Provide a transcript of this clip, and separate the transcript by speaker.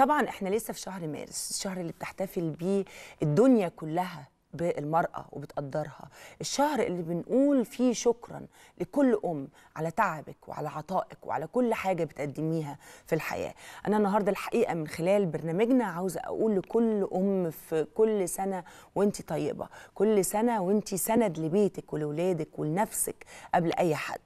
Speaker 1: طبعا احنا لسه في شهر مارس الشهر اللي بتحتفل بيه الدنيا كلها بالمرأة وبتقدرها الشهر اللي بنقول فيه شكرا لكل أم على تعبك وعلى عطائك وعلى كل حاجة بتقدميها في الحياة أنا النهاردة الحقيقة من خلال برنامجنا عاوزة أقول لكل أم في كل سنة وانت طيبة كل سنة وانت سند لبيتك ولولادك ولنفسك قبل أي حد